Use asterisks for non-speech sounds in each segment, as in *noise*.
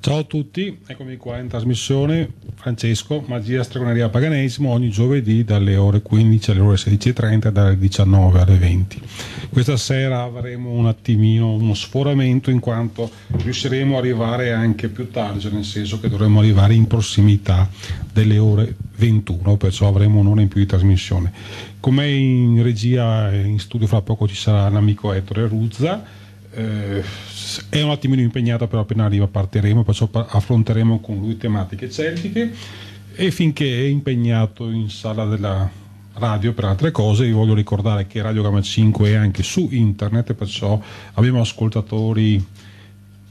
Ciao a tutti, eccomi qua in trasmissione Francesco, Magia Stregoneria Paganesimo ogni giovedì dalle ore 15 alle ore 16.30 dalle 19 alle 20. Questa sera avremo un attimino uno sforamento in quanto riusciremo ad arrivare anche più tardi, cioè nel senso che dovremo arrivare in prossimità delle ore 21, perciò avremo un'ora in più di trasmissione. Come in regia in studio fra poco ci sarà l'amico Ettore Ruzza. Eh, è un attimino impegnato, però appena arriva partiremo, perciò affronteremo con lui tematiche celtiche e finché è impegnato in sala della radio per altre cose, vi voglio ricordare che Radio Gamma 5 è anche su internet, perciò abbiamo ascoltatori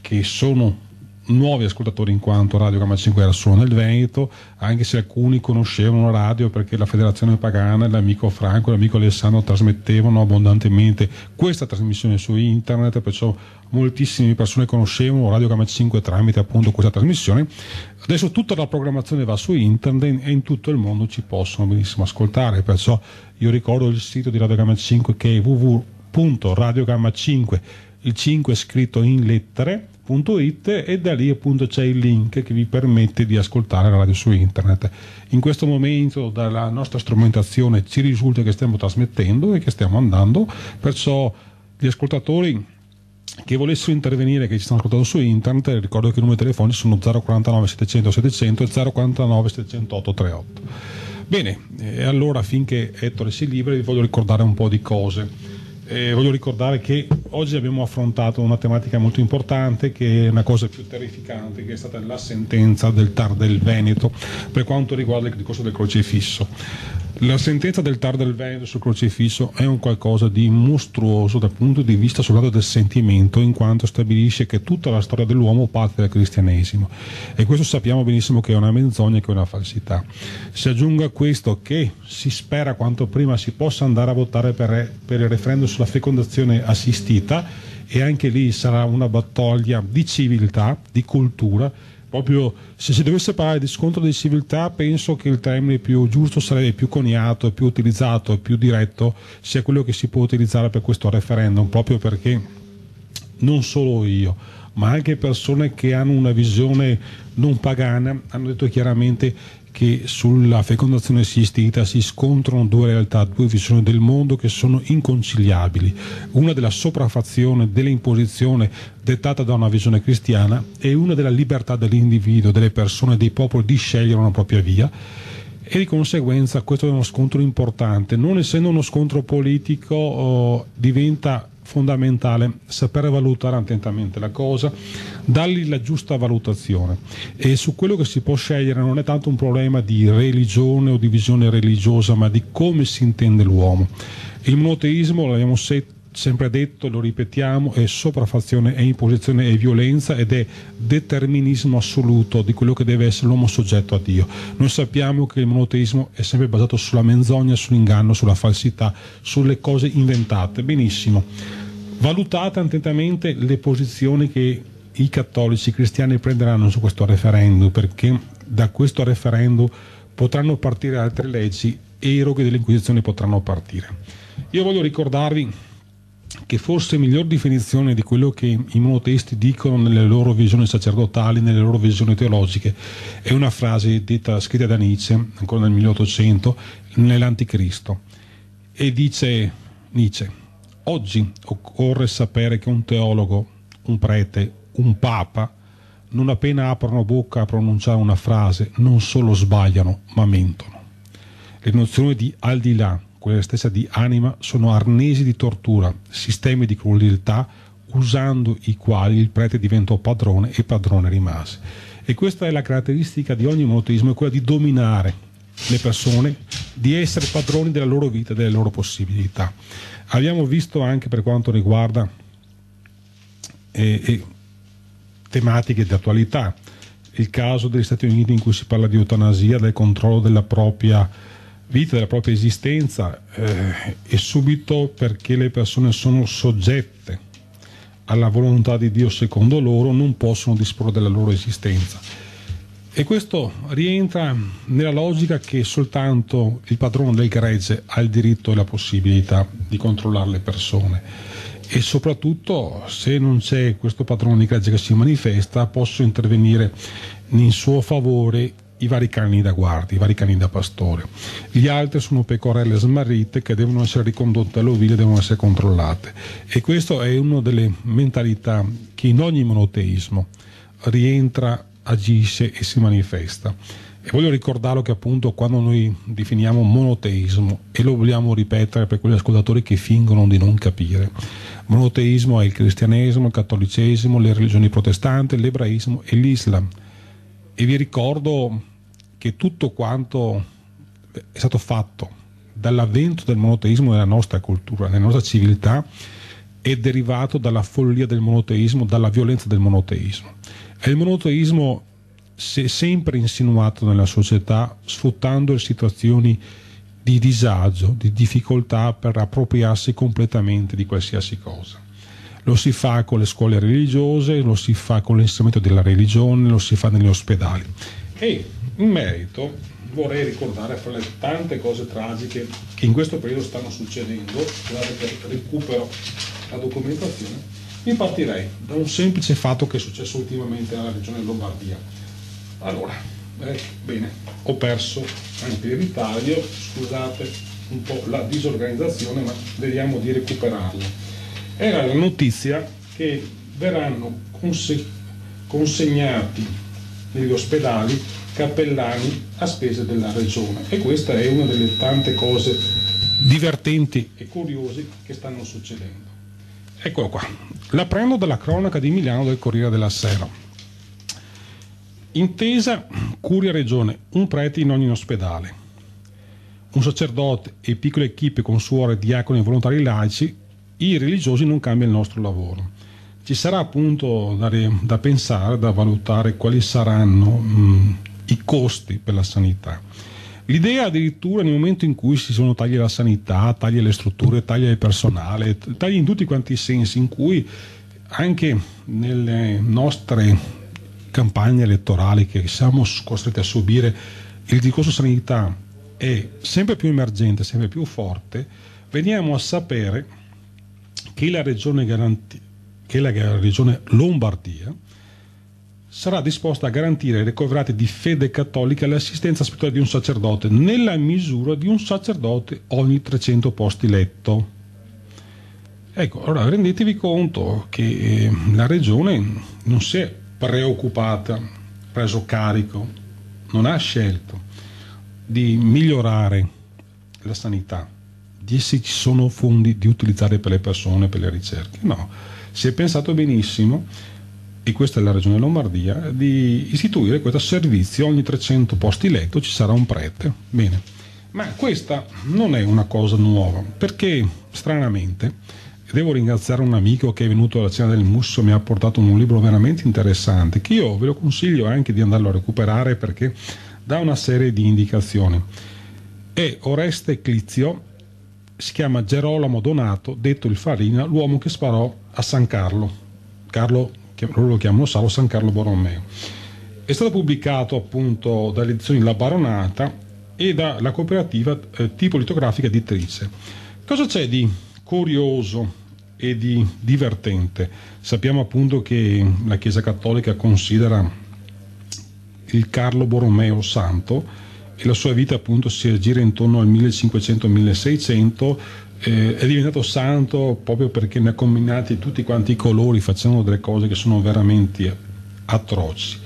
che sono nuovi ascoltatori in quanto Radio Gamma 5 era solo nel Veneto, anche se alcuni conoscevano la radio perché la Federazione Pagana, l'amico Franco e l'amico Alessandro trasmettevano abbondantemente questa trasmissione su internet, perciò moltissime persone conoscevano Radio Gamma 5 tramite appunto questa trasmissione. Adesso tutta la programmazione va su internet e in tutto il mondo ci possono benissimo ascoltare, perciò io ricordo il sito di Radio Gamma 5 che è www.radiogamma5, il 5 è scritto in lettere www.radiosuinternet.it e da lì appunto c'è il link che vi permette di ascoltare la radio su internet. In questo momento dalla nostra strumentazione ci risulta che stiamo trasmettendo e che stiamo andando, perciò gli ascoltatori che volessero intervenire, che ci stanno ascoltando su internet, ricordo che i numeri telefonici sono 049 700 700 e 049 708 38. Bene, e eh, allora finché Ettore si libera vi voglio ricordare un po' di cose. Eh, voglio ricordare che oggi abbiamo affrontato una tematica molto importante che è una cosa più terrificante che è stata la sentenza del TAR del Veneto per quanto riguarda il discorso del crocifisso. La sentenza del TAR del Veneto sul crocifisso è un qualcosa di mostruoso dal punto di vista soltanto del sentimento, in quanto stabilisce che tutta la storia dell'uomo parte dal cristianesimo. E questo sappiamo benissimo che è una menzogna, che è una falsità. Si aggiunga a questo che si spera quanto prima si possa andare a votare per, per il referendum sulla fecondazione assistita, e anche lì sarà una battaglia di civiltà, di cultura proprio se si dovesse parlare di scontro di civiltà penso che il termine più giusto sarebbe più coniato, più utilizzato, più diretto sia quello che si può utilizzare per questo referendum proprio perché non solo io ma anche persone che hanno una visione non pagana hanno detto chiaramente che sulla fecondazione assistita si scontrano due realtà, due visioni del mondo che sono inconciliabili. Una della sopraffazione, dell'imposizione dettata da una visione cristiana e una della libertà dell'individuo, delle persone, dei popoli di scegliere una propria via e di conseguenza questo è uno scontro importante. Non essendo uno scontro politico, oh, diventa fondamentale sapere valutare attentamente la cosa, dargli la giusta valutazione e su quello che si può scegliere non è tanto un problema di religione o di visione religiosa, ma di come si intende l'uomo. Il monoteismo, l'abbiamo sempre detto, lo ripetiamo, è sopraffazione, è imposizione, è violenza ed è determinismo assoluto di quello che deve essere l'uomo soggetto a Dio. Noi sappiamo che il monoteismo è sempre basato sulla menzogna, sull'inganno, sulla falsità, sulle cose inventate. Benissimo valutate attentamente le posizioni che i cattolici cristiani prenderanno su questo referendum, perché da questo referendum potranno partire altre leggi e i roghi dell'Inquisizione potranno partire. Io voglio ricordarvi che forse miglior definizione di quello che i monoteisti dicono nelle loro visioni sacerdotali, nelle loro visioni teologiche, è una frase detta, scritta da Nietzsche, ancora nel 1800, nell'Anticristo. E dice Nietzsche, Oggi occorre sapere che un teologo, un prete, un papa, non appena aprono bocca a pronunciare una frase, non solo sbagliano, ma mentono. Le nozioni di al di là, quella stessa di anima, sono arnesi di tortura, sistemi di crudeltà usando i quali il prete diventò padrone e padrone rimase. E questa è la caratteristica di ogni monoteismo, è quella di dominare le persone di essere padroni della loro vita e delle loro possibilità. Abbiamo visto anche per quanto riguarda eh, eh, tematiche di attualità, il caso degli Stati Uniti in cui si parla di eutanasia, del controllo della propria vita, della propria esistenza eh, e subito perché le persone sono soggette alla volontà di Dio secondo loro non possono disporre della loro esistenza e questo rientra nella logica che soltanto il padrone del gregge ha il diritto e la possibilità di controllare le persone. E soprattutto, se non c'è questo padrone di gregge che si manifesta, possono intervenire in suo favore i vari cani da guardia, i vari cani da pastore. Gli altri sono pecorelle smarrite che devono essere ricondotte all'ovile e devono essere controllate. E questa è una delle mentalità che in ogni monoteismo rientra agisce e si manifesta. E voglio ricordarlo che appunto quando noi definiamo monoteismo, e lo vogliamo ripetere per quegli ascoltatori che fingono di non capire, monoteismo è il cristianesimo, il cattolicesimo, le religioni protestanti, l'ebraismo e l'Islam. E vi ricordo che tutto quanto è stato fatto dall'avvento del monoteismo nella nostra cultura, nella nostra civiltà, è derivato dalla follia del monoteismo, dalla violenza del monoteismo. È il monoteismo si è sempre insinuato nella società sfruttando le situazioni di disagio, di difficoltà per appropriarsi completamente di qualsiasi cosa. Lo si fa con le scuole religiose, lo si fa con l'insegnamento della religione, lo si fa negli ospedali. E in merito vorrei ricordare fra le tante cose tragiche che in questo periodo stanno succedendo, guardate che recupero la documentazione, io partirei da un semplice fatto che è successo ultimamente alla regione Lombardia. Allora, eh, bene, ho perso anche il ritaglio, scusate un po' la disorganizzazione, ma vediamo di recuperarla. Era la notizia che verranno conse- consegnati negli ospedali cappellani a spese della regione e questa è una delle tante cose divertenti e curiose che stanno succedendo. Eccolo qua. La prendo dalla cronaca di Milano del Corriere della Sera. Intesa, curia regione, un prete in ogni ospedale. Un sacerdote e piccole equipe con suore, diaconi e volontari laici, i religiosi non cambia il nostro lavoro. Ci sarà appunto da, da pensare, da valutare quali saranno mh, mm, i costi per la sanità L'idea addirittura nel momento in cui si sono tagli alla sanità, tagli alle strutture, tagli al personale, tagli in tutti quanti i sensi, in cui anche nelle nostre campagne elettorali che siamo costretti a subire, il discorso sanità è sempre più emergente, sempre più forte, veniamo a sapere che la regione, garanti- che la regione Lombardia sarà disposta a garantire ai ricoverati di fede cattolica l'assistenza spirituale di un sacerdote nella misura di un sacerdote ogni 300 posti letto. Ecco, allora rendetevi conto che eh, la regione non si è preoccupata, preso carico, non ha scelto di migliorare la sanità, di se ci sono fondi di utilizzare per le persone, per le ricerche. No, si è pensato benissimo e questa è la regione Lombardia, di istituire questo servizio, ogni 300 posti letto ci sarà un prete. Bene, ma questa non è una cosa nuova, perché stranamente, devo ringraziare un amico che è venuto alla cena del Musso, mi ha portato un libro veramente interessante, che io ve lo consiglio anche di andarlo a recuperare perché dà una serie di indicazioni. È Oreste Clizio, si chiama Gerolamo Donato, detto il Farina, l'uomo che sparò a San Carlo, Carlo loro lo chiamano Salvo San Carlo Borromeo. È stato pubblicato appunto dalle edizioni La Baronata e dalla cooperativa eh, tipo litografica editrice. Cosa c'è di curioso e di divertente? Sappiamo appunto che la Chiesa Cattolica considera il Carlo Borromeo santo e la sua vita appunto si aggira intorno al 1500-1600 eh, è diventato santo proprio perché ne ha combinati tutti quanti i colori facendo delle cose che sono veramente atroci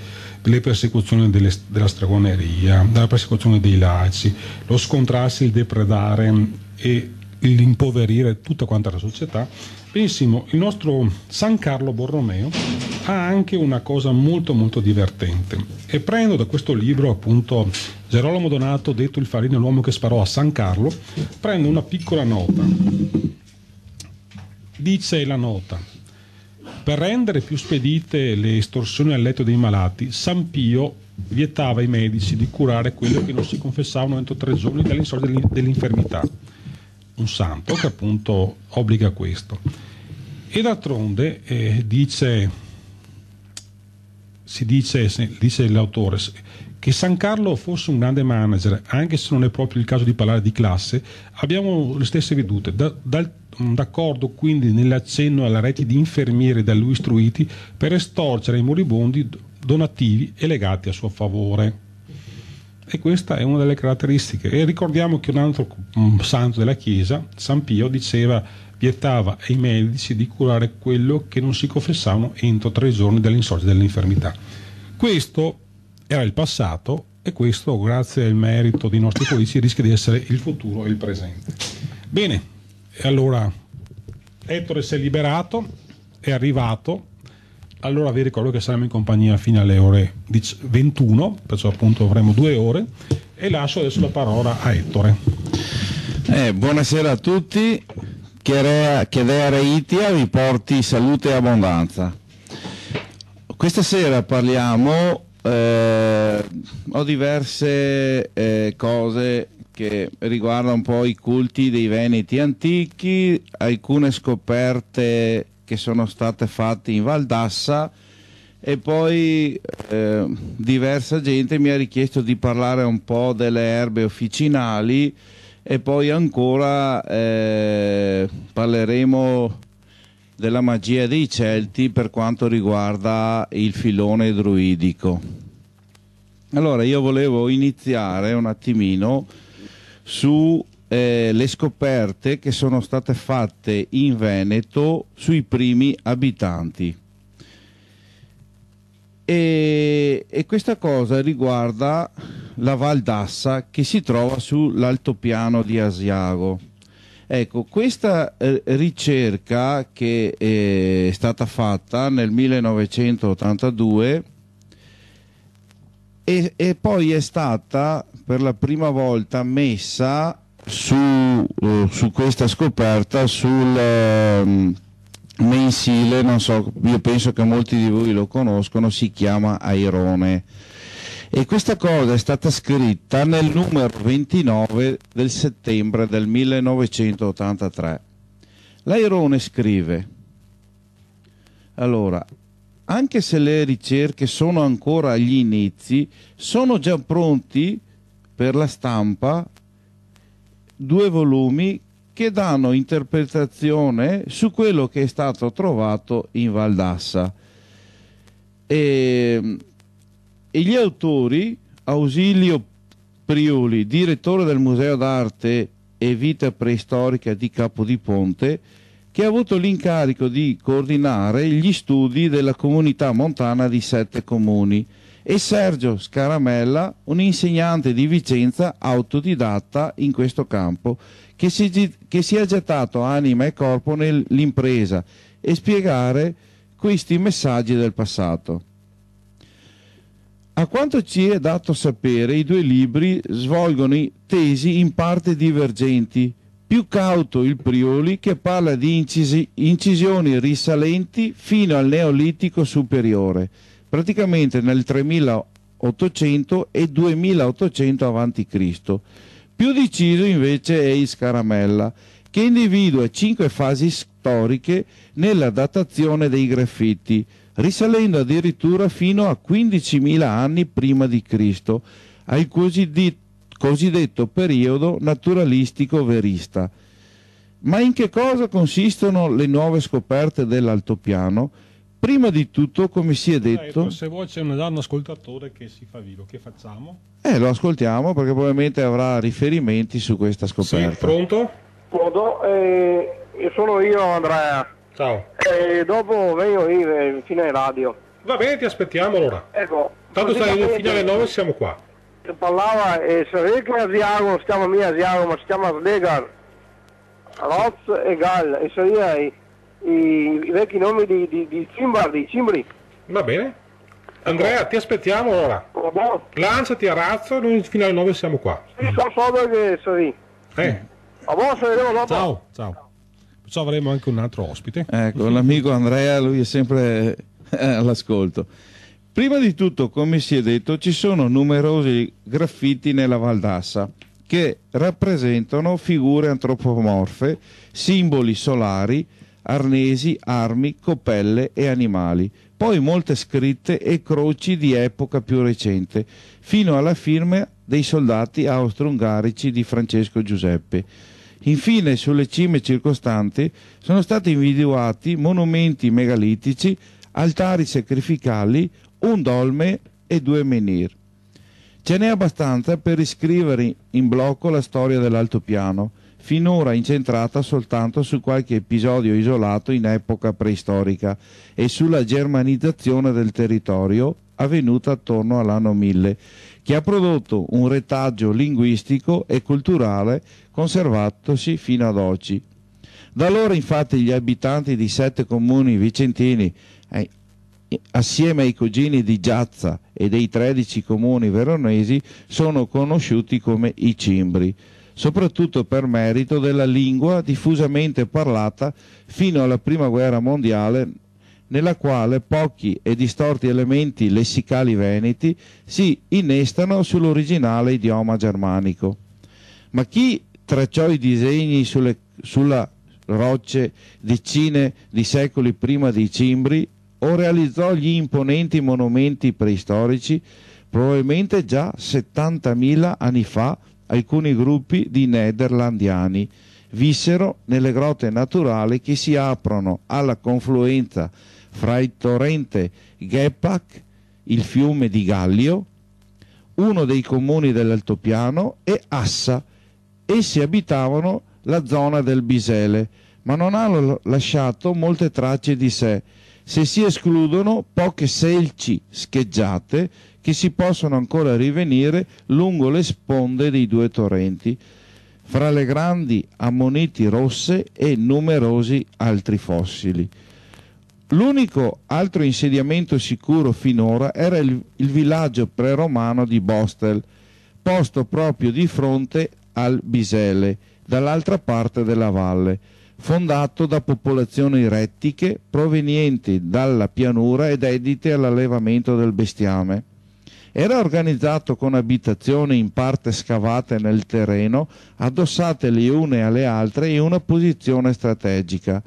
le persecuzioni delle, della stregoneria, la persecuzione dei laici, lo scontrarsi, il depredare mm, e l'impoverire tutta quanta la società. Benissimo, il nostro San Carlo Borromeo ha anche una cosa molto molto divertente e prendo da questo libro appunto Gerolamo Donato detto il farina l'uomo che sparò a San Carlo prendo una piccola nota dice la nota per rendere più spedite le estorsioni al letto dei malati San Pio vietava ai medici di curare quelli che non si confessavano entro tre giorni dall'insorgere dell'infermità un santo che appunto obbliga a questo e d'altronde eh, dice si dice, dice l'autore, che San Carlo fosse un grande manager, anche se non è proprio il caso di parlare di classe, abbiamo le stesse vedute. Da, dal, mm, d'accordo quindi nell'accenno alla rete di infermieri da lui istruiti per estorcere i moribondi donativi e legati a suo favore. E questa è una delle caratteristiche. E ricordiamo che un altro santo della Chiesa, San Pio, diceva, vietava ai medici di curare quello che non si confessavano entro tre giorni dall'insorgere dell'infermità. Questo era il passato e questo, grazie al merito dei nostri politici, rischia di essere il futuro e il presente. Bene, e allora Ettore si è liberato, è arrivato, allora vi ricordo che saremo in compagnia fino alle ore 21, perciò appunto avremo due ore e lascio adesso la parola a Ettore. Eh, buonasera a tutti, Chedea Reitia vi porti salute e abbondanza. Questa sera parliamo, eh, ho diverse eh, cose che riguardano un po' i culti dei Veneti antichi, alcune scoperte che sono state fatte in Valdassa e poi eh, diversa gente mi ha richiesto di parlare un po' delle erbe officinali e poi ancora eh, parleremo della magia dei Celti per quanto riguarda il filone druidico. Allora io volevo iniziare un attimino su eh, le scoperte che sono state fatte in Veneto sui primi abitanti. E, e questa cosa riguarda la Val d'Assa che si trova sull'altopiano di Asiago. Ecco, questa eh, ricerca che eh, è stata fatta nel 1982 e, e, poi è stata per la prima volta messa su, eh, su questa scoperta, sul ehm, mensile, non so, io penso che molti di voi lo conoscono, si chiama Airone. E questa cosa è stata scritta nel numero 29 del settembre del 1983. L'Airone scrive, allora, anche se le ricerche sono ancora agli inizi, sono già pronti per la stampa due volumi che danno interpretazione su quello che è stato trovato in Valdassa. E, ehm, e gli autori, Ausilio Priuli, direttore del Museo d'Arte e Vita Preistorica di Capodiponte, che ha avuto l'incarico di coordinare gli studi della comunità montana di sette comuni, e Sergio Scaramella, un insegnante di Vicenza autodidatta in questo campo, che si, che si è gettato anima e corpo nell'impresa e spiegare questi messaggi del passato. A quanto ci è dato sapere, i due libri svolgono tesi in parte divergenti, più cauto il Prioli che parla di incisi incisioni risalenti fino al Neolitico superiore, praticamente nel 3800 e 2800 avanti Cristo. Più deciso invece è Iscaramella, che individua cinque fasi storiche nella datazione dei graffiti, risalendo addirittura fino a 15.000 anni prima di Cristo, al cosiddetto periodo naturalistico-verista. Ma in che cosa consistono le nuove scoperte dell'altopiano? prima di tutto, come si è detto... se vuoi c'è un, ascoltatore che si fa vivo, che facciamo? Eh, lo ascoltiamo perché probabilmente avrà riferimenti su questa scoperta. Sì, pronto? Pronto, eh, sono io Andrea. Ciao. Eh, dopo vengo io fino ai radio. Va bene, ti aspettiamo allora. Ecco. Tanto siamo fino alle 9 siamo qua. Parlava, e eh, sapete che asiago, stiamo lì asiago, ma si chiama Slegar, Roz e Gall, e sarei i, i vecchi nomi di, di, di Cimbardi, Cimbri. Va bene. Andrea, ecco. ti aspettiamo ora. Allora. Ecco, Lanciati a razzo, noi fino alle 9 siamo qua. Sì, so, so perché sono lì. Eh. A voi, dopo. Ciao, ciao. Perciò avremo anche un altro ospite. Ecco, l'amico Andrea, lui è sempre eh, all'ascolto. Prima di tutto, come si è detto, ci sono numerosi graffiti nella Valdassa che rappresentano figure antropomorfe, simboli solari, arnesi, armi, coppelle e animali, poi molte scritte e croci di epoca più recente, fino alla firma dei soldati austro-ungarici di Francesco Giuseppe. Infine, sulle cime circostanti sono stati individuati monumenti megalitici, altari sacrificali, un dolme e due menhir. Ce n'è abbastanza per riscrivere in blocco la storia dell'altopiano, finora incentrata soltanto su qualche episodio isolato in epoca preistorica e sulla germanizzazione del territorio avvenuta attorno all'anno 1000, che ha prodotto un retaggio linguistico e culturale conservatosi fino ad oggi. Da allora infatti gli abitanti di sette comuni vicentini, eh, assieme ai cugini di Giazza e dei tredici comuni veronesi, sono conosciuti come i Cimbri, soprattutto per merito della lingua diffusamente parlata fino alla Prima Guerra Mondiale nella quale pochi e distorti elementi lessicali veneti si innestano sull'originale idioma germanico. Ma chi tracciò i disegni sulle, sulla rocce decine di secoli prima dei Cimbri o realizzò gli imponenti monumenti preistorici probabilmente già 70.000 anni fa alcuni gruppi di nederlandiani vissero nelle grotte naturali che si aprono alla confluenza fra il torrente Gepak, il fiume di Gallio, uno dei comuni dell'Altopiano, e Assa. Essi abitavano la zona del Bisele, ma non hanno lasciato molte tracce di sé, se si escludono poche selci scheggiate che si possono ancora rivenire lungo le sponde dei due torrenti, fra le grandi ammoniti rosse e numerosi altri fossili. L'unico altro insediamento sicuro finora era il, il villaggio preromano di Bostel, posto proprio di fronte al Bisele, dall'altra parte della valle, fondato da popolazioni rettiche provenienti dalla pianura ed edite all'allevamento del bestiame. Era organizzato con abitazioni in parte scavate nel terreno, addossate le une alle altre in una posizione strategica.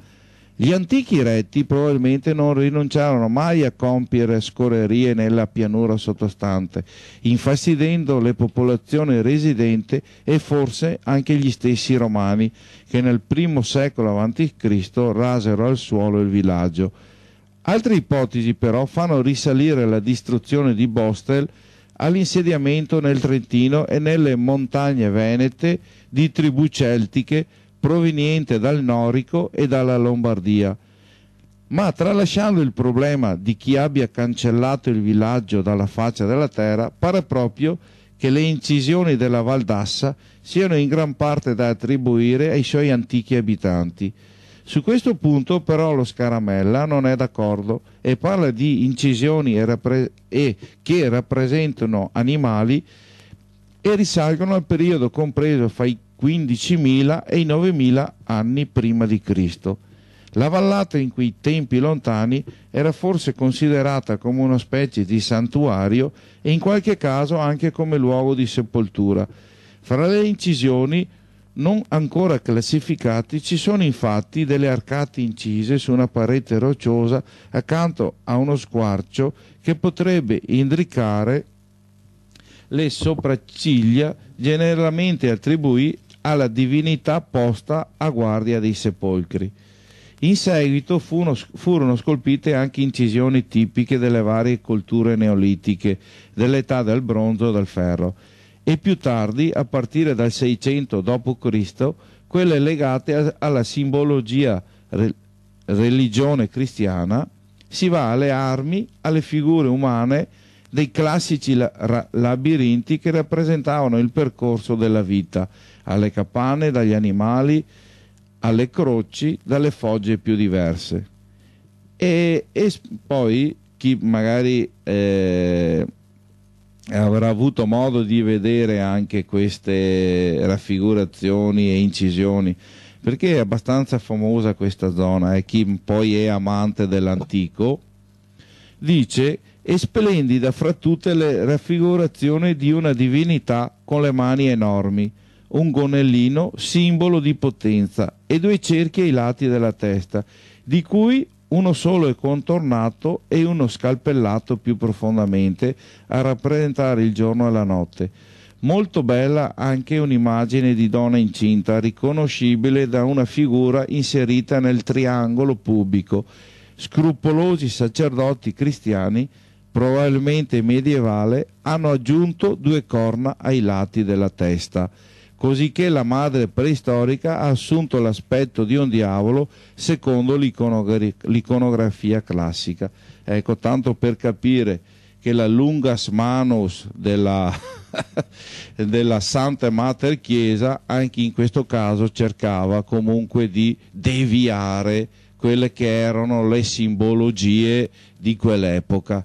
Gli antichi retti probabilmente non rinunciarono mai a compiere scorrerie nella pianura sottostante, infastidendo le popolazioni residenti e forse anche gli stessi romani, che nel primo secolo a.C. rasero al suolo il villaggio Altre ipotesi però fanno risalire la distruzione di Bostel all'insediamento nel Trentino e nelle montagne venete di tribù celtiche proveniente dal Norico e dalla Lombardia. Ma tralasciando il problema di chi abbia cancellato il villaggio dalla faccia della terra, pare proprio che le incisioni della Valdassa siano in gran parte da attribuire ai suoi antichi abitanti. Su questo punto però lo Scaramella non è d'accordo e parla di incisioni e rappre e che rappresentano animali e risalgono al periodo compreso fra i 15.000 e i 9.000 anni prima di Cristo. La vallata in quei tempi lontani era forse considerata come una specie di santuario e in qualche caso anche come luogo di sepoltura. Fra le incisioni non ancora classificati, ci sono infatti delle arcate incise su una parete rocciosa accanto a uno squarcio che potrebbe indricare le sopracciglia generalmente attribuite alla divinità posta a guardia dei sepolcri. In seguito furono scolpite anche incisioni tipiche delle varie culture neolitiche, dell'età del bronzo e del ferro e più tardi, a partire dal 600 d.C., quelle legate a, alla simbologia re, religione cristiana, si va alle armi, alle figure umane dei classici la, ra, labirinti che rappresentavano il percorso della vita, alle capanne, dagli animali, alle croci, dalle fogge più diverse. E, e poi chi magari eh, eh, avrà avuto modo di vedere anche queste raffigurazioni e incisioni perché è abbastanza famosa questa zona e eh? chi poi è amante dell'antico dice e splendida fra tutte le raffigurazioni di una divinità con le mani enormi un gonnellino simbolo di potenza e due cerchi ai lati della testa di cui uno solo è contornato e uno scalpellato più profondamente a rappresentare il giorno e la notte. Molto bella anche un'immagine di donna incinta, riconoscibile da una figura inserita nel triangolo pubblico. Scrupolosi sacerdoti cristiani, probabilmente medievale, hanno aggiunto due corna ai lati della testa cosicché la madre preistorica ha assunto l'aspetto di un diavolo secondo l'iconografia classica. Ecco, tanto per capire che la lungas manus della, *laughs* della Santa Mater Chiesa anche in questo caso cercava comunque di deviare quelle che erano le simbologie di quell'epoca.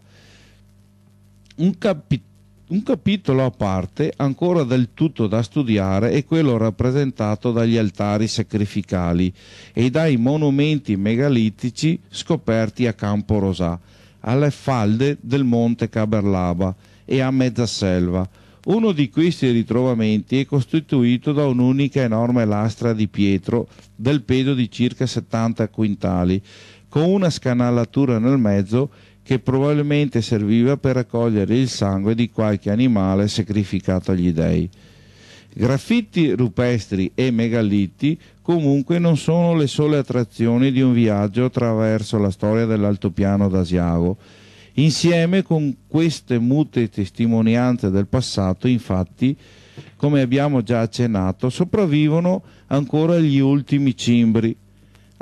Un capitano un capitolo a parte, ancora del tutto da studiare, è quello rappresentato dagli altari sacrificali e dai monumenti megalitici scoperti a Campo Rosà, alle falde del monte Caberlava e a Mezzaselva. Uno di questi ritrovamenti è costituito da un'unica enorme lastra di pietro del peso di circa 70 quintali, con una scanalatura nel mezzo che probabilmente serviva per raccogliere il sangue di qualche animale sacrificato agli dèi. Graffiti rupestri e megalitti comunque non sono le sole attrazioni di un viaggio attraverso la storia dell'altopiano d'Asiago. Insieme con queste mute testimonianze del passato, infatti, come abbiamo già accennato, sopravvivono ancora gli ultimi cimbri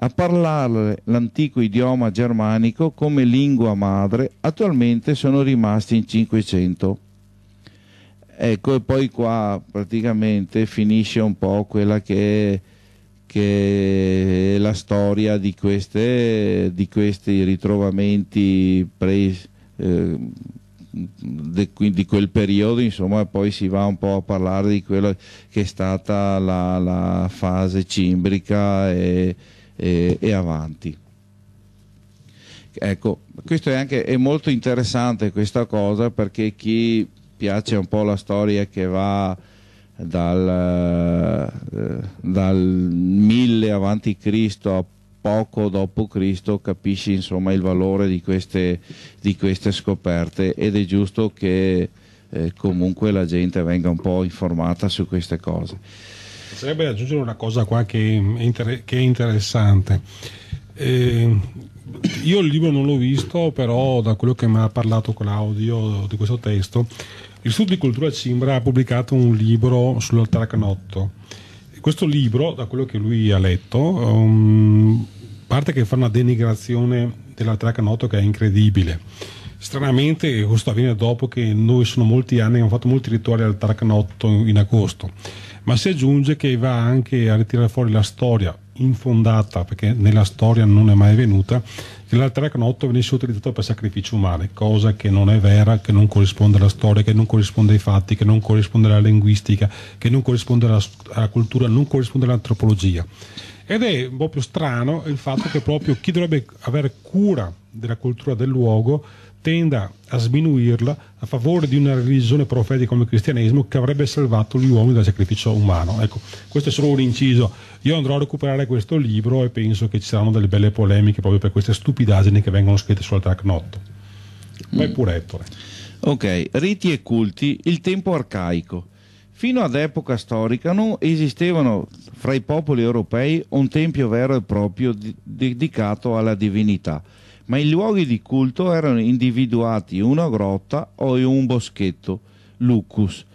a parlare l'antico idioma germanico come lingua madre, attualmente sono rimasti in 500. Ecco, e poi qua praticamente finisce un po' quella che è, che è la storia di, queste, di questi ritrovamenti pre, eh, di quel periodo, insomma, poi si va un po' a parlare di quella che è stata la, la fase cimbrica e, e, eh, e avanti. Ecco, questo è, anche, è molto interessante questa cosa perché chi piace un po' la storia che va dal, eh, dal 1000 avanti Cristo a poco dopo Cristo capisce insomma il valore di queste, di queste scoperte ed è giusto che eh, comunque la gente venga un po' informata su queste cose sarebbe aggiungere una cosa qua che è, che è interessante. Eh, io il libro non l'ho visto, però da quello che mi ha parlato Claudio di questo testo, l'Istituto di Cultura Cimbra ha pubblicato un libro sull'Altaracanotto. Questo libro, da quello che lui ha letto, um, parte che fa una denigrazione dell'Altaracanotto che è incredibile. Stranamente questo avviene dopo che noi sono molti anni abbiamo fatto molti rituali al Taranotto in agosto ma si aggiunge che va anche a ritirare fuori la storia infondata, perché nella storia non è mai venuta, che l'alteracnotto venisse utilizzato per sacrifici umani, cosa che non è vera, che non corrisponde alla storia, che non corrisponde ai fatti, che non corrisponde alla linguistica, che non corrisponde alla, alla cultura, non corrisponde all'antropologia. Ed è un po' più strano il fatto che proprio chi dovrebbe avere cura della cultura del luogo tenda a sminuirla a favore di una religione profetica come il cristianesimo che avrebbe salvato gli uomini dal sacrificio umano. Ecco, questo è solo un inciso. Io andrò a recuperare questo libro e penso che ci saranno delle belle polemiche proprio per queste stupidaggini che vengono scritte sul track Ma è pure Ettore. Ok, riti e culti, il tempo arcaico. Fino ad epoca storica non esistevano fra i popoli europei un tempio vero e proprio dedicato alla divinità ma i luoghi di culto erano individuati una grotta o un boschetto, lucus,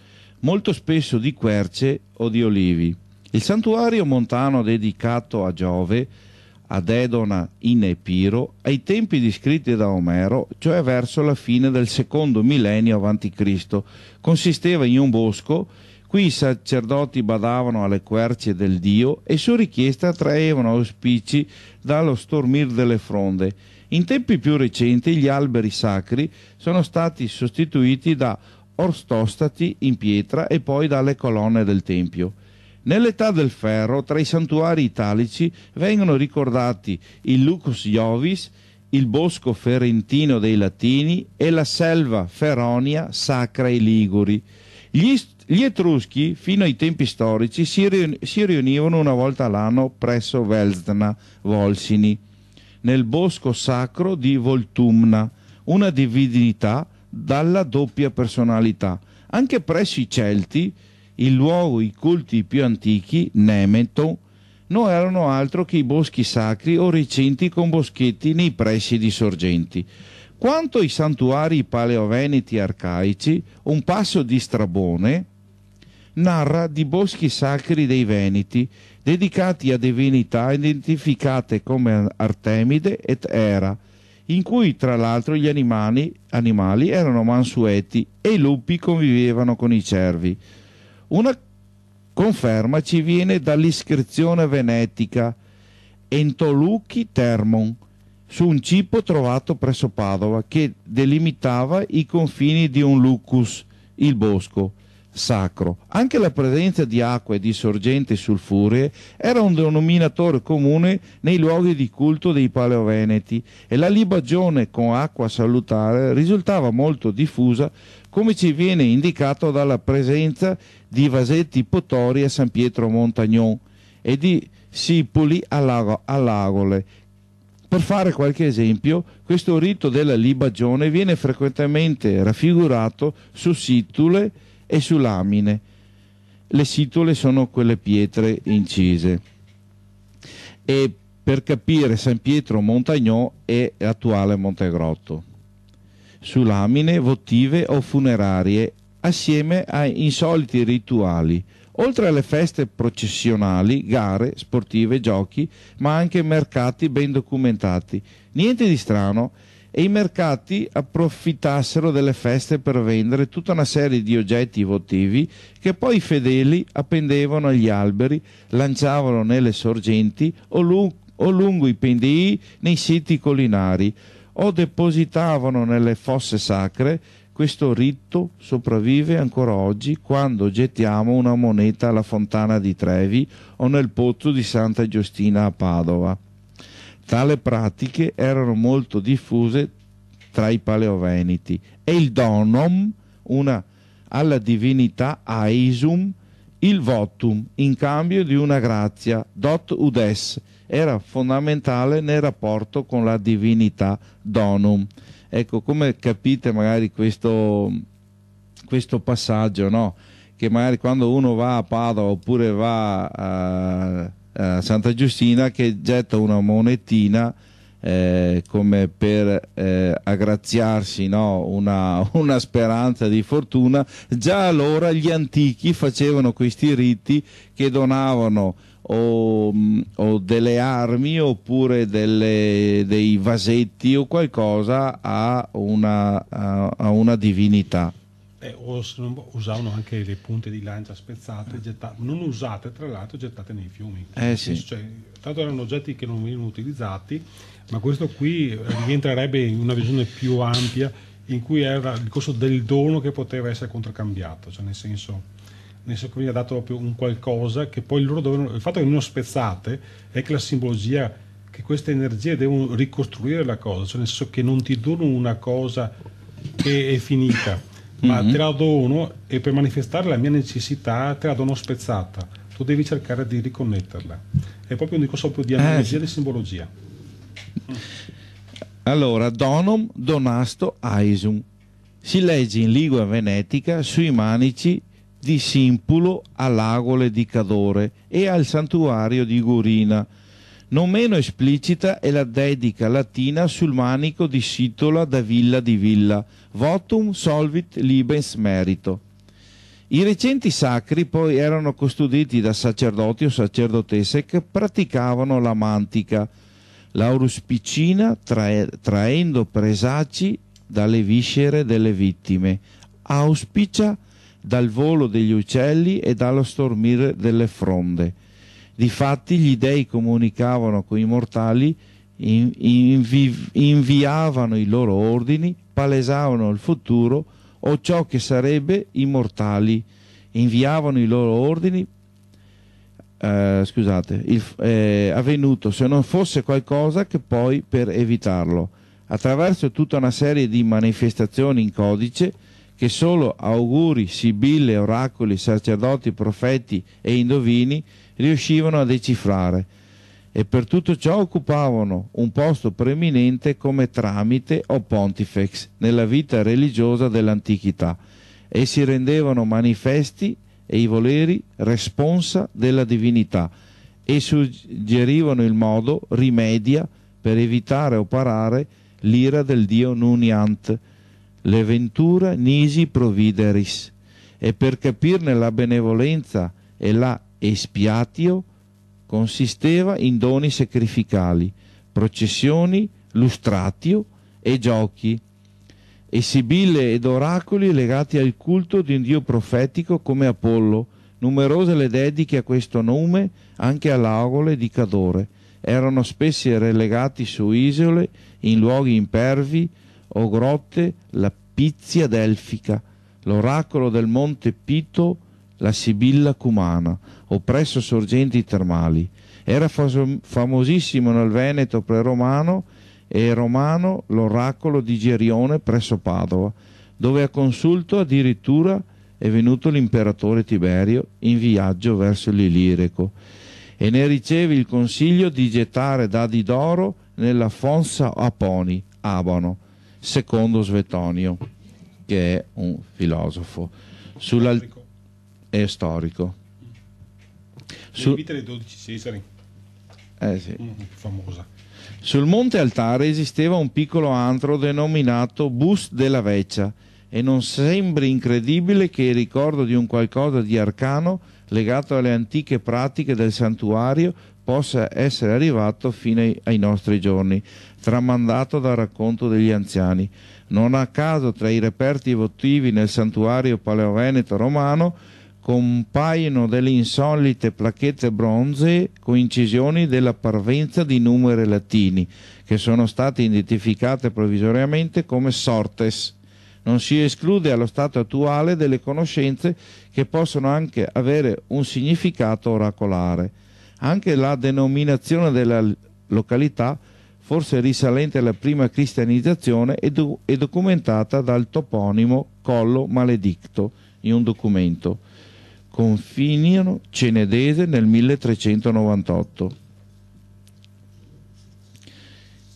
molto spesso di querce o di olivi. Il santuario montano dedicato a Giove, ad Edona in Epiro, ai tempi descritti da Omero, cioè verso la fine del secondo millennio a.C., consisteva in un bosco Qui i sacerdoti badavano alle querce del dio e su richiesta traevano auspici dallo stormir delle fronde in tempi più recenti gli alberi sacri sono stati sostituiti da orstostati in pietra e poi dalle colonne del Tempio. Nell'età del ferro, tra i santuari italici vengono ricordati il Lucus Iovis, il bosco ferentino dei Latini e la selva feronia sacra ai Liguri. Gli, gli Etruschi, fino ai tempi storici, si, riun si riunivano una volta all'anno presso Velsna, Volsini nel bosco sacro di Voltumna, una divinità dalla doppia personalità. Anche presso i Celti, il luogo i culti più antichi, Nemeto, non erano altro che i boschi sacri o recinti con boschetti nei pressi di sorgenti. Quanto ai santuari paleoveneti arcaici, un passo di Strabone, narra di boschi sacri dei Veneti, dedicati a divinità identificate come Artemide ed Era, in cui tra l'altro gli animali, animali erano mansueti e i lupi convivevano con i cervi. Una conferma ci viene dall'iscrizione venetica Entoluchi Termon su un cipo trovato presso Padova che delimitava i confini di un lucus, il bosco sacro. Anche la presenza di acqua e di sorgenti sulfuree era un denominatore comune nei luoghi di culto dei paleoveneti e la libagione con acqua salutare risultava molto diffusa come ci viene indicato dalla presenza di vasetti potori a San Pietro Montagnon e di sipuli all'Agole. Per fare qualche esempio, questo rito della libagione viene frequentemente raffigurato su situle e su lamine. Le sitole sono quelle pietre incise. E per capire San Pietro Montagnò e attuale Montegrotto. Su lamine votive o funerarie assieme a insoliti rituali, oltre alle feste processionali, gare, sportive, giochi, ma anche mercati ben documentati. Niente di strano e i mercati approfittassero delle feste per vendere tutta una serie di oggetti votivi che poi i fedeli appendevano agli alberi, lanciavano nelle sorgenti o, lu- o lungo i pendii nei siti collinari o depositavano nelle fosse sacre. Questo rito sopravvive ancora oggi quando gettiamo una moneta alla fontana di Trevi o nel pozzo di Santa Giustina a Padova. Tale pratiche erano molto diffuse tra i paleoveniti e il donum, una alla divinità Aisum, il votum in cambio di una grazia, dot udes, era fondamentale nel rapporto con la divinità donum. Ecco, come capite magari questo, questo passaggio, no? che magari quando uno va a Padova oppure va a eh, Santa Giustina che getta una monetina eh, come per eh, aggraziarsi no? una, *laughs* una, speranza di fortuna già allora gli antichi facevano questi riti che donavano o, mm, o delle armi oppure delle, dei vasetti o qualcosa a una, a, a una divinità eh, usavano anche le punte di lancia spezzate, gettate, non usate tra l'altro, gettate nei fiumi. Eh sì. cioè, tanto erano oggetti che non venivano utilizzati, ma questo qui eh, rientrerebbe in una visione più ampia in cui era il corso del dono che poteva essere contraccambiato, cioè nel senso nel senso che viene dato proprio un qualcosa che poi loro dovevano, il fatto che non spezzate è che la simbologia che queste energie devono ricostruire la cosa, cioè nel senso che non ti dono una cosa che è finita, ma mm-hmm. te la dono e per manifestare la mia necessità te la dono spezzata. Tu devi cercare di riconnetterla. È proprio un discorso di eh. analogia e eh. di simbologia. Allora, donum, donasto, aisum. Si legge in lingua venetica sui manici di Simpulo all'Agole di Cadore e al santuario di Gurina, non meno esplicita è la dedica latina sul manico di Sitola da Villa di Villa, votum solvit libens merito. I recenti sacri poi erano custoditi da sacerdoti o sacerdotesse che praticavano la mantica, l'auruspicina trae, traendo presaci dalle viscere delle vittime, auspicia dal volo degli uccelli e dallo stormire delle fronde Difatti gli dei comunicavano con i mortali, invi inviavano i loro ordini, palesavano il futuro o ciò che sarebbe i mortali, inviavano i loro ordini, eh, scusate, il, eh, avvenuto se non fosse qualcosa che poi per evitarlo, attraverso tutta una serie di manifestazioni in codice, che solo auguri, sibille, oracoli, sacerdoti, profeti e indovini riuscivano a decifrare e per tutto ciò occupavano un posto preeminente come tramite o pontifex nella vita religiosa dell'antichità e si rendevano manifesti e i voleri responsa della divinità e suggerivano il modo, rimedia, per evitare o parare l'ira del dio Nuniant, le ventura nisi provideris, e per capirne la benevolenza e la espiatio consisteva in doni sacrificali, processioni, lustratio e giochi, e sibille ed oracoli legati al culto di un dio profetico come Apollo. Numerose le dediche a questo nome anche all'augole di Cadore. Erano spesso relegati su isole, in luoghi impervi o grotte, la Pizia Delfica, l'oracolo del monte Pito la Sibilla Cumana, o presso sorgenti termali. Era famosissimo nel Veneto preromano e romano l'oracolo di Gerione presso Padova, dove a consulto addirittura è venuto l'imperatore Tiberio in viaggio verso l'Illirico e ne riceve il consiglio di gettare dadi d'oro nella Fonsa Aponi, Abano, secondo Svetonio, che è un filosofo. Sulla e storico. Su... La vita dei 12 Cesari. Eh sì. Mm, famosa. Sul monte altare esisteva un piccolo antro denominato Bus della Veccia e non sembri incredibile che il ricordo di un qualcosa di arcano legato alle antiche pratiche del santuario possa essere arrivato fino ai, ai nostri giorni, tramandato dal racconto degli anziani. Non a caso tra i reperti votivi nel santuario paleoveneto romano compaiono delle insolite placchette bronzee con incisioni della parvenza di numeri latini, che sono state identificate provvisoriamente come sortes. Non si esclude allo stato attuale delle conoscenze che possono anche avere un significato oracolare. Anche la denominazione della località, forse risalente alla prima cristianizzazione, è, do è documentata dal toponimo Collo Maledicto in un documento Confiniano Cenedese nel 1398.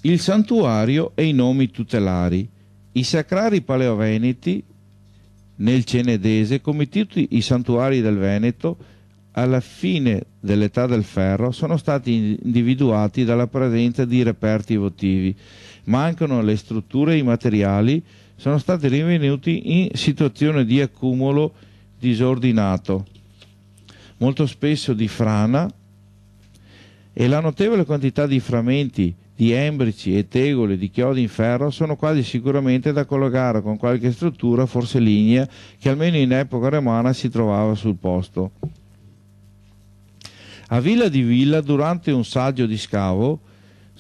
Il santuario e i nomi tutelari. I sacrari paleoveneti nel Cenedese, come tutti i santuari del Veneto, alla fine dell'età del ferro sono stati individuati dalla presenza di reperti votivi. Mancano le strutture e i materiali, sono stati rinvenuti in situazione di accumulo disordinato, molto spesso di frana, e la notevole quantità di frammenti, di embrici e tegole di chiodi in ferro sono quasi sicuramente da collocare con qualche struttura, forse lignea, che almeno in epoca romana si trovava sul posto. A Villa di Villa, durante un saggio di scavo,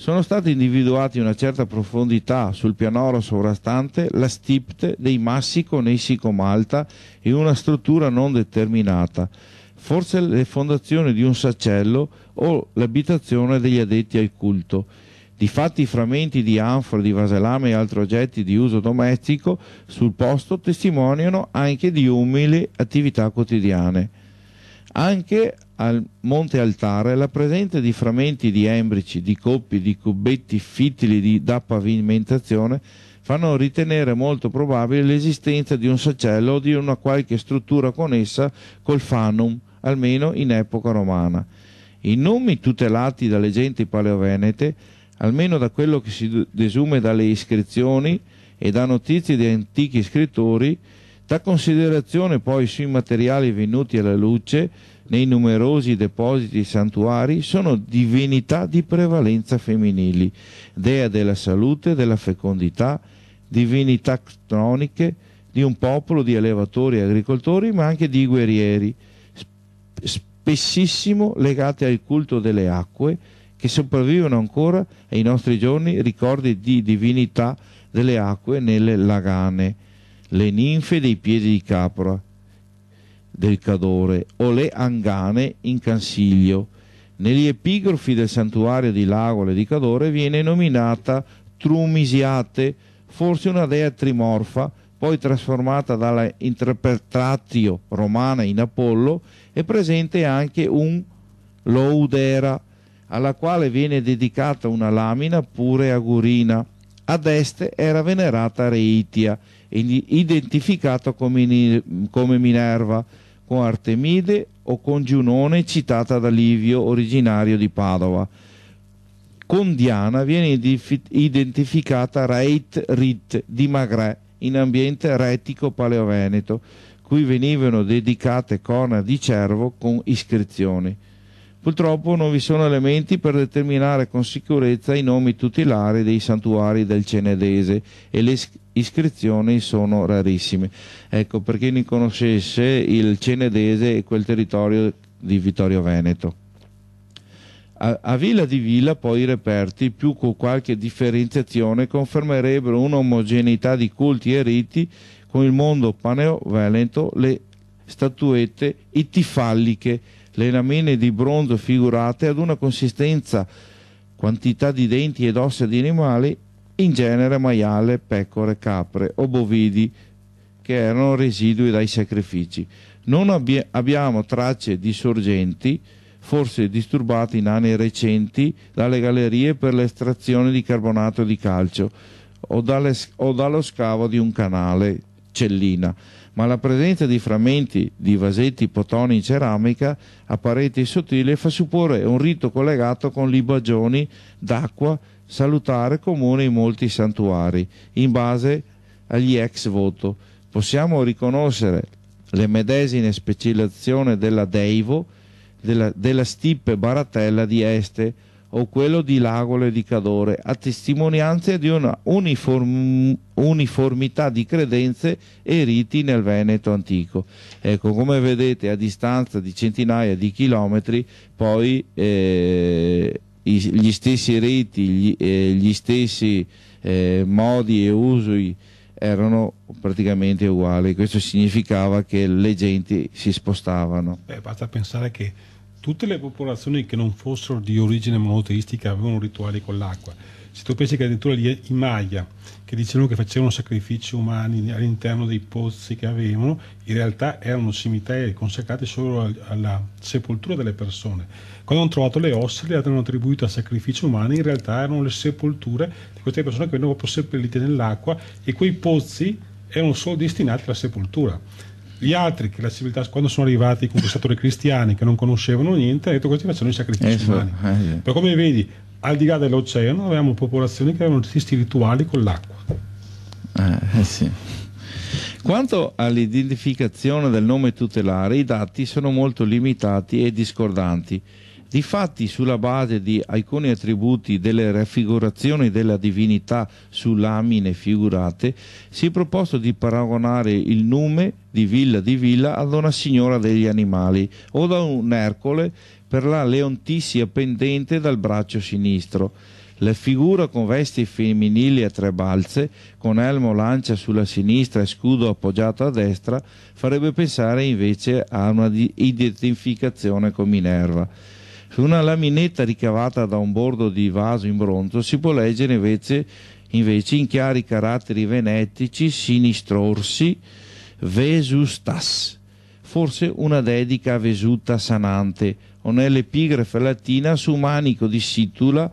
sono stati individuati una certa profondità sul pianoro sovrastante la stipte dei massi con essi comalta e una struttura non determinata, forse le fondazioni di un sacello o l'abitazione degli addetti al culto. Difatti i frammenti di anfore, di vaselame e altri oggetti di uso domestico sul posto testimoniano anche di umili attività quotidiane. Anche al Monte Altare la presenza di frammenti di embrici, di coppi, di cubetti fittili di, da pavimentazione fanno ritenere molto probabile l'esistenza di un sacello o di una qualche struttura connessa col fanum, almeno in epoca romana. I nomi tutelati dalle genti paleovenete, almeno da quello che si desume dalle iscrizioni e da notizie di antichi scrittori, da considerazione poi sui materiali venuti alla luce, nei numerosi depositi santuari sono divinità di prevalenza femminili, dea della salute, della fecondità, divinità croniche di un popolo di allevatori e agricoltori, ma anche di guerrieri, spessissimo legati al culto delle acque, che sopravvivono ancora ai nostri giorni ricordi di divinità delle acque nelle lagane, le ninfe dei piedi di capra, del Cadore o le Angane in Cansiglio. Negli epigrafi del santuario di Lagole di Cadore viene nominata Trumisiate, forse una dea trimorfa, poi trasformata dalla interpretatio romana in Apollo, è presente anche un Loudera, alla quale viene dedicata una lamina pure agurina. Ad est era venerata Reitia, identificata come Minerva, con Artemide o con Giunone citata da Livio, originario di Padova. Con Diana viene identificata Reit Rit di Magrè in ambiente retico paleoveneto, cui venivano dedicate corna di cervo con iscrizioni. Purtroppo non vi sono elementi per determinare con sicurezza i nomi tutelari dei santuari del Cenedese e le iscrizioni sono rarissime. Ecco, per chi ne conoscesse, il Cenedese è quel territorio di Vittorio Veneto. A, a villa di villa poi i reperti, più con qualche differenziazione, confermerebbero un'omogeneità di culti e riti con il mondo paneo-veneto, le statuette ittifalliche le lamine di bronzo figurate ad una consistenza, quantità di denti ed ossa di animali, in genere maiale, pecore, capre o bovidi, che erano residui dai sacrifici. Non abbi abbiamo tracce di sorgenti, forse disturbate in anni recenti dalle gallerie per l'estrazione di carbonato di calcio o, dalle, o dallo scavo di un canale, Cellina ma la presenza di frammenti di vasetti potoni in ceramica a pareti sottili fa supporre un rito collegato con libagioni d'acqua salutare comune in molti santuari, in base agli ex voto. Possiamo riconoscere le medesime specillazioni della Deivo, della, della stipe Baratella di Este, o quello di Lagole di Cadore, a testimonianza di una uniform, uniformità di credenze e riti nel Veneto antico. Ecco, come vedete a distanza di centinaia di chilometri, poi eh, gli stessi riti, gli, eh, gli stessi eh, modi e usi erano praticamente uguali. Questo significava che le genti si spostavano. Beh, basta pensare che tutte le popolazioni che non fossero di origine monoteistica avevano rituali con l'acqua. Se tu pensi che addirittura I Maya, che dicevano che facevano sacrifici umani all'interno dei pozzi che avevano, in realtà erano cimiteri consacrati solo alla sepoltura delle persone. Quando hanno trovato le ossa, le hanno attribuito a sacrifici umani, in realtà erano le sepolture di queste persone che venivano proprio seppellite nell'acqua e quei pozzi erano solo destinati alla sepoltura gli altri che la civiltà, quando sono arrivati i conquistatori cristiani che non conoscevano niente, hanno detto questi facciano i sacrifici Eso, esatto, umani. Eh, yeah. Però come vedi, al di là dell'oceano avevamo popolazioni che avevano questi rituali con l'acqua. Eh, eh sì. Quanto all'identificazione del nome tutelare, i dati sono molto limitati e discordanti. Difatti, sulla base di alcuni attributi delle raffigurazioni della divinità su lamine figurate, si è proposto di paragonare il nome di villa di villa ad una signora degli animali o da un Ercole per la leontissia pendente dal braccio sinistro. La figura con vesti femminili a tre balze, con elmo lancia sulla sinistra e scudo appoggiato a destra, farebbe pensare invece a una identificazione con Minerva su una laminetta ricavata da un bordo di vaso in bronzo si può leggere invece, invece in chiari caratteri venetici sinistrorsi Vesustas, forse una dedica a Vesuta sanante, o nell'epigrafe latina su manico di Situla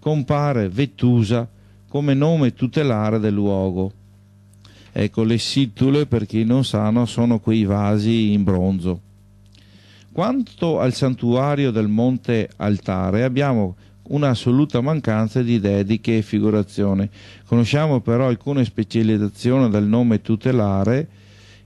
compare Vetusa come nome tutelare del luogo. Ecco, le situle, per chi non sanno, sono quei vasi in bronzo. Quanto al santuario del monte altare abbiamo un'assoluta mancanza di dediche e figurazioni. Conosciamo però alcune specializzazioni dal nome tutelare.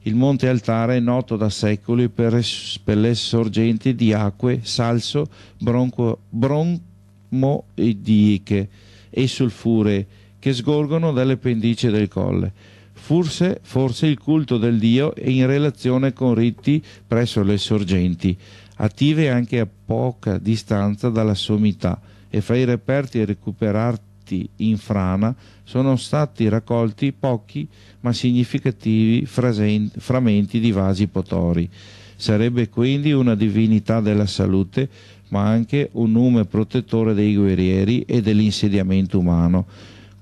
Il monte altare è noto da secoli per, per le sorgenti di acque, salso, bronco, bronmo e diche e solfure che sgorgono dalle pendici del colle forse, forse il culto del Dio è in relazione con riti presso le sorgenti, attive anche a poca distanza dalla sommità, e fra i reperti recuperati in frana sono stati raccolti pochi ma significativi frammenti di vasi potori. Sarebbe quindi una divinità della salute, ma anche un nume protettore dei guerrieri e dell'insediamento umano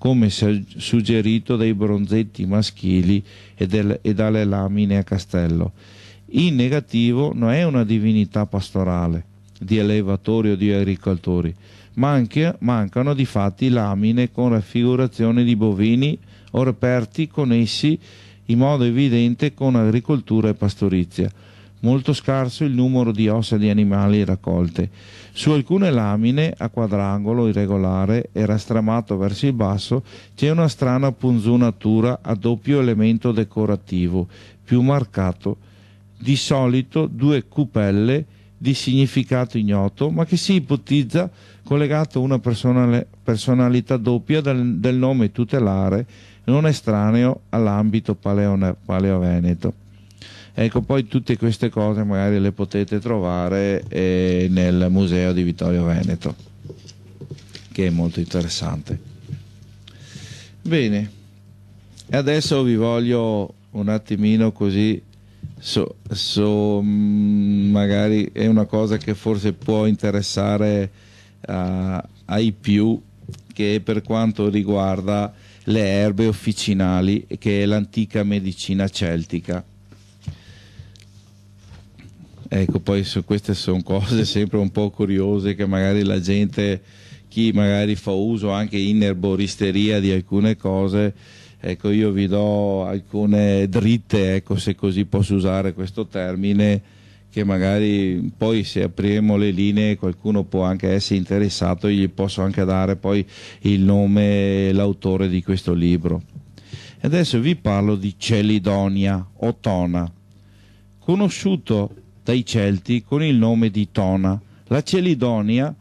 come suggerito dai bronzetti maschili e, del, e dalle lamine a castello. In negativo non è una divinità pastorale, di allevatori o di agricoltori, Manca, mancano di fatti lamine con raffigurazioni di bovini o reperti connessi in modo evidente con agricoltura e pastorizia molto scarso il numero di ossa di animali raccolte. Su alcune lamine, a quadrangolo irregolare e rastramato verso il basso, c'è una strana punzonatura a doppio elemento decorativo, più marcato. Di solito due cupelle di significato ignoto, ma che si ipotizza collegato a una personalità doppia del, del nome tutelare non estraneo all'ambito paleo, paleoveneto. Ecco, poi tutte queste cose magari le potete trovare eh, nel museo di Vittorio Veneto, che è molto interessante. Bene, adesso vi voglio un attimino così, so, so, mm, magari è una cosa che forse può interessare uh, ai più, che è per quanto riguarda le erbe officinali, che è l'antica medicina celtica Ecco, poi queste sono cose *laughs* sempre un po' curiose che magari la gente, chi magari fa uso anche in erboristeria di alcune cose, ecco io vi do alcune dritte, ecco se così posso usare questo termine, che magari poi se apriamo le linee qualcuno può anche essere interessato, gli posso anche dare poi il nome l'autore di questo libro. Adesso vi parlo di Celidonia Otona, conosciuto dai Celti con il nome di Tona. La celidonia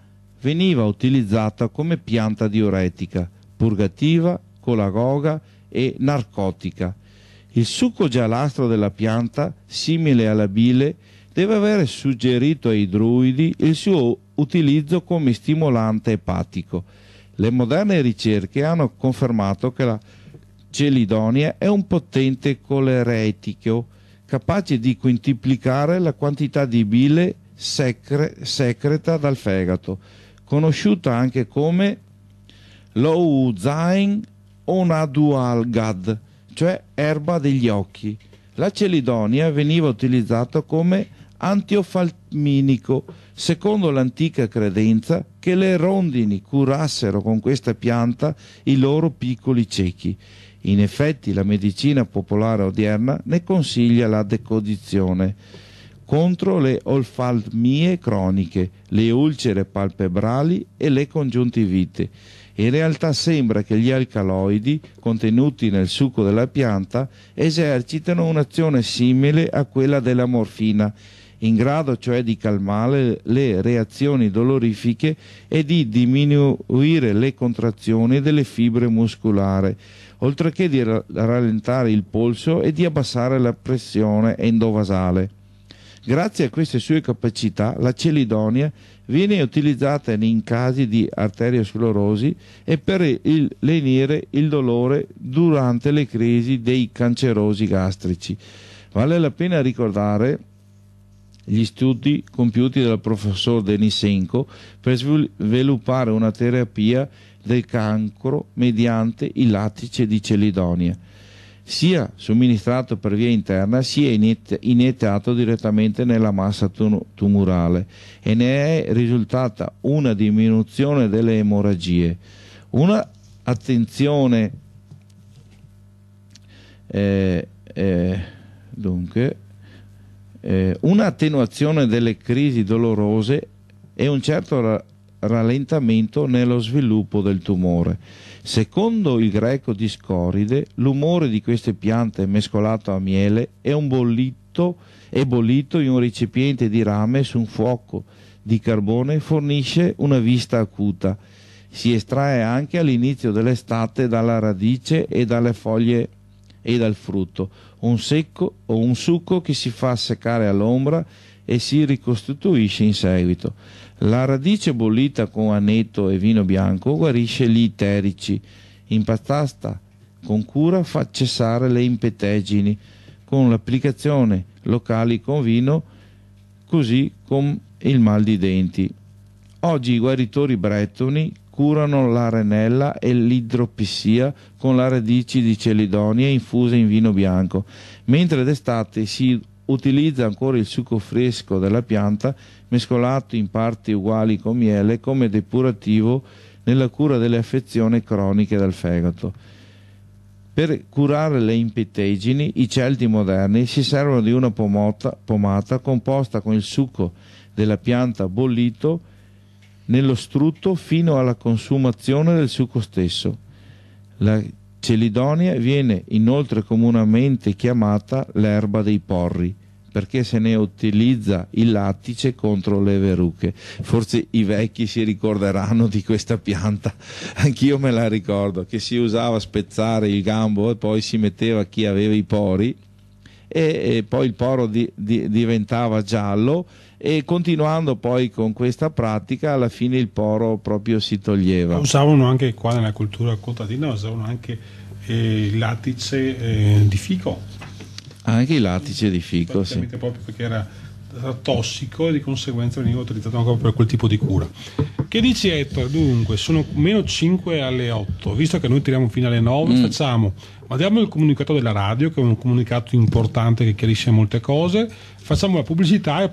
veniva utilizzata come pianta diuretica, purgativa, colagoga e narcotica. Il succo giallastro della pianta, simile alla bile, deve aver suggerito ai druidi il suo utilizzo come stimolante epatico. Le moderne ricerche hanno confermato che la celidonia è un potente coleretico capace di quintiplicare la quantità di bile secre, secreta dal fegato, conosciuta anche come Louzain onadualgad, cioè erba degli occhi. La celidonia veniva utilizzata come antiofalminico, secondo l'antica credenza che le rondini curassero con questa pianta i loro piccoli ciechi. In effetti la medicina popolare odierna ne consiglia la decodizione contro le olfalmie croniche, le ulcere palpebrali e le congiuntivite. In realtà sembra che gli alcaloidi contenuti nel succo della pianta esercitano un'azione simile a quella della morfina, in grado cioè di calmare le reazioni dolorifiche e di diminuire le contrazioni delle fibre muscolari oltre che di rallentare il polso e di abbassare la pressione endovasale. Grazie a queste sue capacità, la celidonia viene utilizzata in casi di arteriosclerosi e per il lenire il dolore durante le crisi dei cancerosi gastrici. Vale la pena ricordare gli studi compiuti dal professor Denisenko per sviluppare una terapia del cancro mediante il lattice di celidonia, sia somministrato per via interna sia iniettato direttamente nella massa tumorale e ne è risultata una diminuzione delle emorragie. Una attenzione eh, eh, dunque eh, un'attenuazione delle crisi dolorose e un certo rallentamento nello sviluppo del tumore. Secondo il greco Discoride, l'umore di queste piante mescolato a miele è, bollito, è bollito in un recipiente di rame su un fuoco di carbone fornisce una vista acuta. Si estrae anche all'inizio dell'estate dalla radice e dalle foglie e dal frutto, un secco o un succo che si fa seccare all'ombra e si ricostituisce in seguito. La radice bollita con aneto e vino bianco guarisce gli iterici. Impastata con cura fa cessare le impetegini con l'applicazione locali con vino, così come il mal di denti. Oggi i guaritori brettoni curano la renella e l'idropissia con la radice di celidonia infusa in vino bianco, mentre d'estate si utilizza ancora il succo fresco della pianta mescolato in parti uguali con miele come depurativo nella cura delle affezioni croniche del fegato. Per curare le impettagini, i celti moderni si servono di una pomota, pomata composta con il succo della pianta bollito nello strutto fino alla consumazione del succo stesso. La Celidonia viene inoltre comunemente chiamata l'erba dei porri perché se ne utilizza il lattice contro le verruche. Forse i vecchi si ricorderanno di questa pianta, *laughs* anch'io me la ricordo, che si usava a spezzare il gambo e poi si metteva chi aveva i pori e, e poi il poro di, di, diventava giallo e continuando poi con questa pratica alla fine il poro proprio si toglieva. Usavano anche qua nella cultura contadina, usavano anche eh, il latice eh, di fico. Anche il latice di fico, sì. Proprio perché era, tossico e di conseguenza veniva utilizzato ancora per quel tipo di cura. Che dici Ettore? Dunque, sono meno 5 alle 8, visto che noi tiriamo fino alle 9, mm. facciamo, mandiamo il comunicato della radio, che è un comunicato importante che chiarisce molte cose, facciamo la pubblicità e